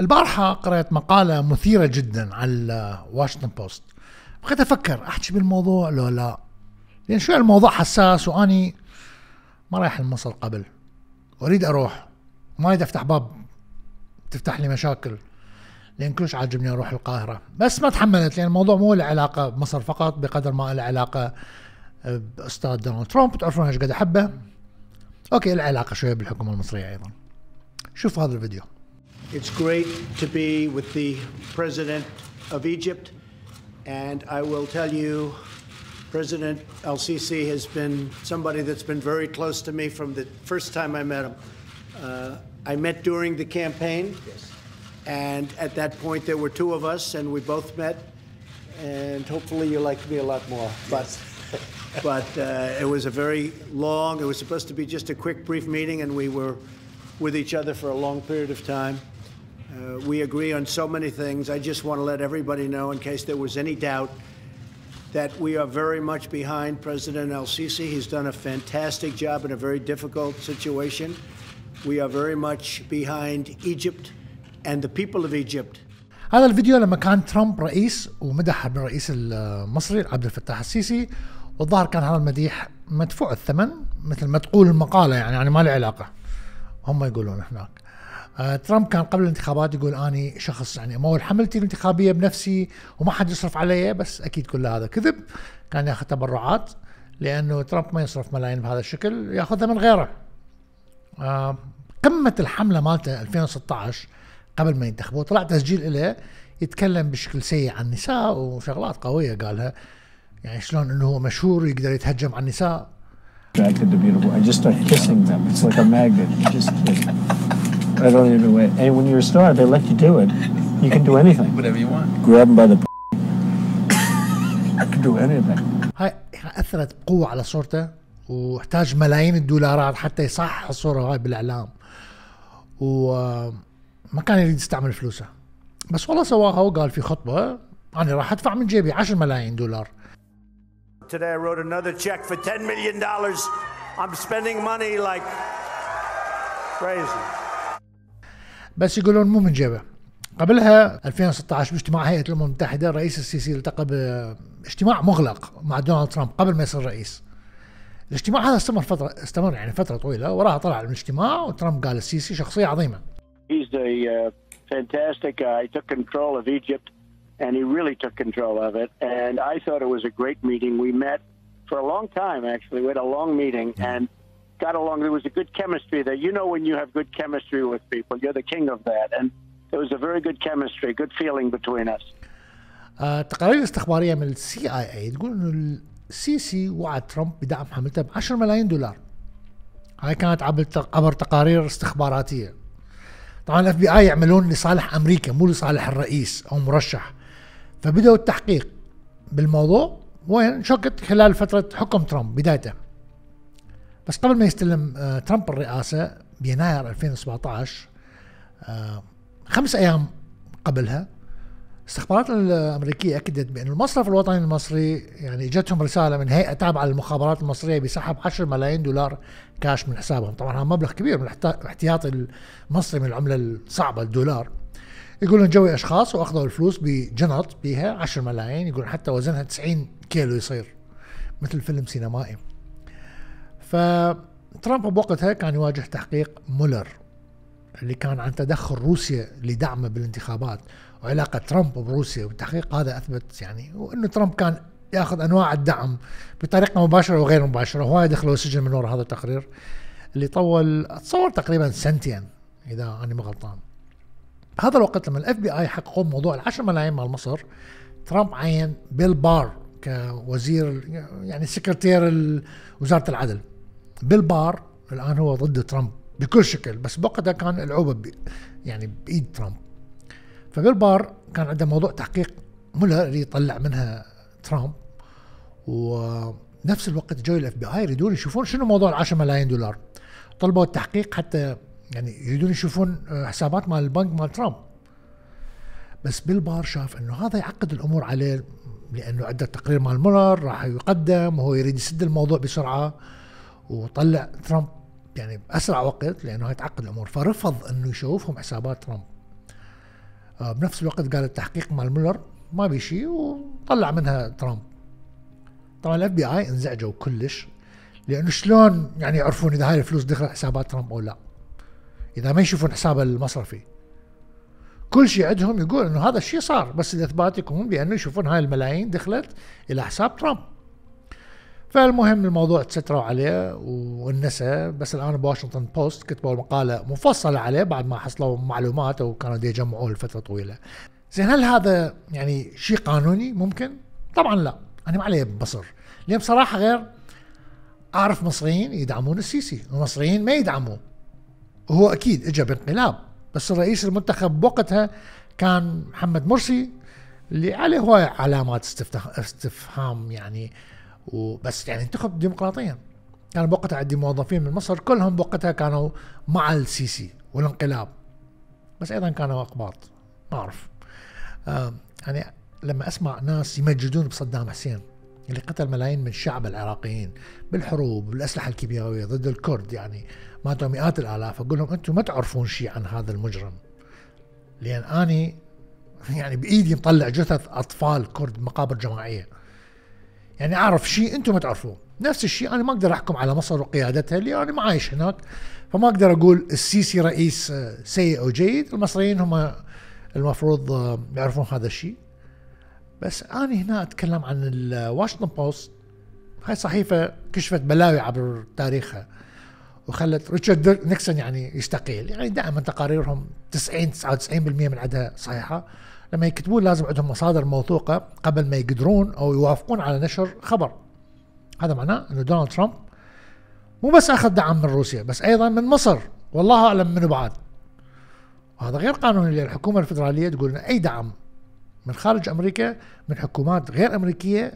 البارحة قرأت مقالة مثيرة جدا على واشنطن بوست بقيت أفكر أحكي بالموضوع لو لا لأن شو الموضوع حساس وأني ما رايح المصل قبل أريد أروح ما أريد أفتح باب تفتح لي مشاكل لأن كلش عاجبني أروح القاهرة بس ما تحملت لأن الموضوع مو له علاقة بمصر فقط بقدر ما له علاقة بأستاذ دونالد ترامب تعرفون ايش قد أحبه أوكي له علاقة شوية بالحكومة المصرية أيضا شوف هذا الفيديو It's great to be with the President of Egypt, and I will tell you, President El Sisi has been somebody that's been very close to me from the first time I met him. Uh, I met during the campaign, yes. and at that point there were two of us, and we both met, and hopefully you liked me a lot more. Yes. But but uh, it was a very long, it was supposed to be just a quick, brief meeting, and we were with each other for a long period of time. Uh, we agree on so many things. I just want to let everybody know, in case there was any doubt, that we are very much behind President El Sisi. He's done a fantastic job in a very difficult situation. We are very much behind Egypt and the people of Egypt. هذا الفيديو لما كان ترامب رئيس ومدح الرئيس المصري عبد الفتاح السيسي والظاهر كان هذا المديح مدفوع الثمن مثل ما تقول المقاله يعني يعني ما له علاقه هم يقولون هناك آه، ترامب كان قبل الانتخابات يقول اني شخص يعني امول حملتي الانتخابيه بنفسي وما حد يصرف علي بس اكيد كل هذا كذب كان ياخذ تبرعات لانه ترامب ما يصرف ملايين بهذا الشكل ياخذها من غيره آه، قمه الحمله مالته 2016 قبل ما ينتخبوا طلع تسجيل له يتكلم بشكل سيء عن النساء وشغلات قويه قالها يعني شلون انه هو مشهور يقدر يتهجم على النساء I don't even wait. And when you're a star, they let you do it. You can do anything. Whatever you want. Grab them by the. I can do anything. هاي اثرت بقوه على صورته واحتاج ملايين الدولارات حتى يصحح الصوره هاي بالاعلام. وما كان يريد يستعمل فلوسه. بس والله سواها وقال في خطبه انا راح ادفع من جيبي 10 ملايين دولار. Today I wrote another check for $10 million. I'm spending money like crazy. بس يقولون مو من جيبه قبلها 2016 باجتماع هيئه الامم المتحده الرئيس السيسي التقى باجتماع مغلق مع دونالد ترامب قبل ما يصير رئيس الاجتماع هذا استمر فتره استمر يعني فتره طويله وراها طلع من الاجتماع وترامب قال السيسي شخصيه عظيمه He's a uh, fantastic guy. He took control of Egypt and he really took control of it. And I thought it was a great meeting. We met for a long time, actually. We had a long meeting. Yeah. And got along. There was a good chemistry there. You know, when you have good chemistry with people, you're the king of that. And there was a very good chemistry, good feeling between us. آه، تقارير استخبارية من السي اي اي تقول انه السيسي وعد ترامب بدعم حملته ب 10 ملايين دولار. هاي كانت عبر تقارير استخباراتية. طبعا الاف بي اي يعملون لصالح امريكا مو لصالح الرئيس او مرشح. فبدأوا التحقيق بالموضوع وين شكت خلال فترة حكم ترامب بدايته. بس قبل ما يستلم آه، ترامب الرئاسة بيناير 2017 آه، خمس أيام قبلها استخبارات الأمريكية أكدت بأن المصرف الوطني المصري يعني جتهم رسالة من هيئة تابعة للمخابرات المصرية بسحب 10 ملايين دولار كاش من حسابهم طبعا هذا مبلغ كبير من الاحتياطي المصري من العملة الصعبة الدولار يقولون جوي أشخاص وأخذوا الفلوس بجنط بيها 10 ملايين يقولون حتى وزنها 90 كيلو يصير مثل فيلم سينمائي فترامب بوقتها كان يواجه تحقيق مولر اللي كان عن تدخل روسيا لدعمه بالانتخابات وعلاقه ترامب بروسيا والتحقيق هذا اثبت يعني وانه ترامب كان ياخذ انواع الدعم بطريقه مباشره وغير مباشره هواي دخلوا السجن من وراء هذا التقرير اللي طول اتصور تقريبا سنتين اذا انا ما غلطان هذا الوقت لما الاف بي اي حققوا موضوع ال 10 ملايين مال مصر ترامب عين بيل بار كوزير يعني سكرتير وزاره العدل بالبار الان هو ضد ترامب بكل شكل بس بوقتها كان العوبه يعني بايد ترامب فبالبار كان عنده موضوع تحقيق مولر يطلع منها ترامب ونفس الوقت جو الاف بي اي يريدون يشوفون شنو موضوع ال 10 ملايين دولار طلبوا التحقيق حتى يعني يريدون يشوفون حسابات مال البنك مال ترامب بس بالبار شاف انه هذا يعقد الامور عليه لانه عنده تقرير مال مولر راح يقدم وهو يريد يسد الموضوع بسرعه وطلع ترامب يعني باسرع وقت لانه هاي تعقد الامور فرفض انه يشوفهم حسابات ترامب آه، بنفس الوقت قال التحقيق مال مولر ما بيشي وطلع منها ترامب طبعا الاف بي اي انزعجوا كلش لانه شلون يعني يعرفون اذا هاي الفلوس دخلت حسابات ترامب او لا اذا ما يشوفون حسابه المصرفي كل شيء عندهم يقول انه هذا الشيء صار بس الاثبات يكون بانه يشوفون هاي الملايين دخلت الى حساب ترامب فالمهم الموضوع تستروا عليه وانسى بس الان بواشنطن بوست كتبوا مقاله مفصله عليه بعد ما حصلوا معلومات او كانوا يجمعوه لفتره طويله. زين هل هذا يعني شيء قانوني ممكن؟ طبعا لا انا ما علي بصر لان بصراحه غير اعرف مصريين يدعمون السيسي ومصريين ما يدعموه وهو اكيد اجى بانقلاب بس الرئيس المنتخب بوقتها كان محمد مرسي اللي عليه هواي علامات استفهام يعني وبس يعني انتخب ديمقراطيا كان بوقتها عندي موظفين من مصر كلهم بوقتها كانوا مع السيسي والانقلاب بس ايضا كانوا اقباط ما اعرف يعني لما اسمع ناس يمجدون بصدام حسين اللي قتل ملايين من الشعب العراقيين بالحروب والاسلحه الكيميائيه ضد الكرد يعني ماتوا مئات الالاف اقول لهم انتم ما تعرفون شيء عن هذا المجرم لان اني يعني بايدي مطلع جثث اطفال كرد مقابر جماعيه يعني اعرف شيء انتم ما تعرفوه نفس الشيء انا ما اقدر احكم على مصر وقيادتها اللي انا ما عايش هناك فما اقدر اقول السيسي رئيس سيء او جيد المصريين هم المفروض يعرفون هذا الشيء بس انا هنا اتكلم عن الواشنطن بوست هاي صحيفة كشفت بلاوي عبر تاريخها وخلت ريتشارد نيكسون يعني يستقيل يعني دائما تقاريرهم 90 99% من عدها صحيحة لما يكتبون لازم عندهم مصادر موثوقه قبل ما يقدرون او يوافقون على نشر خبر هذا معناه انه دونالد ترامب مو بس اخذ دعم من روسيا بس ايضا من مصر والله اعلم من بعد وهذا غير قانوني للحكومة الفدراليه تقول ان اي دعم من خارج امريكا من حكومات غير امريكيه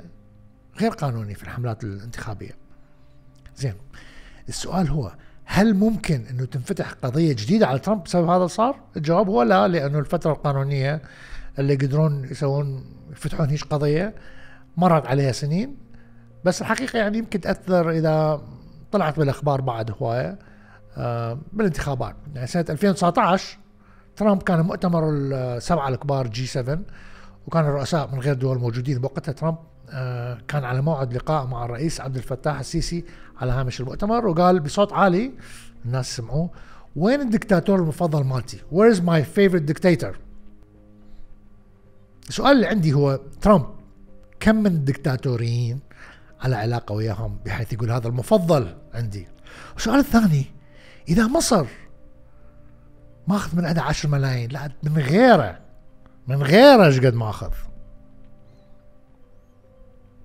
غير قانوني في الحملات الانتخابيه زين السؤال هو هل ممكن انه تنفتح قضيه جديده على ترامب بسبب هذا صار؟ الجواب هو لا لانه الفتره القانونيه اللي يقدرون يسوون يفتحون هيش قضيه مرت عليها سنين بس الحقيقه يعني يمكن تاثر اذا طلعت بالاخبار بعد هوايه آه، بالانتخابات يعني سنه 2019 ترامب كان مؤتمر السبعه الكبار جي 7 وكان الرؤساء من غير دول موجودين بوقتها ترامب آه، كان على موعد لقاء مع الرئيس عبد الفتاح السيسي على هامش المؤتمر وقال بصوت عالي الناس سمعوه وين الدكتاتور المفضل مالتي؟ Where is my favorite dictator؟ السؤال اللي عندي هو ترامب كم من الدكتاتوريين على علاقه وياهم بحيث يقول هذا المفضل عندي السؤال الثاني اذا مصر ماخذ ما من عنده 10 ملايين لا من غيره من غيره ايش قد ماخذ ما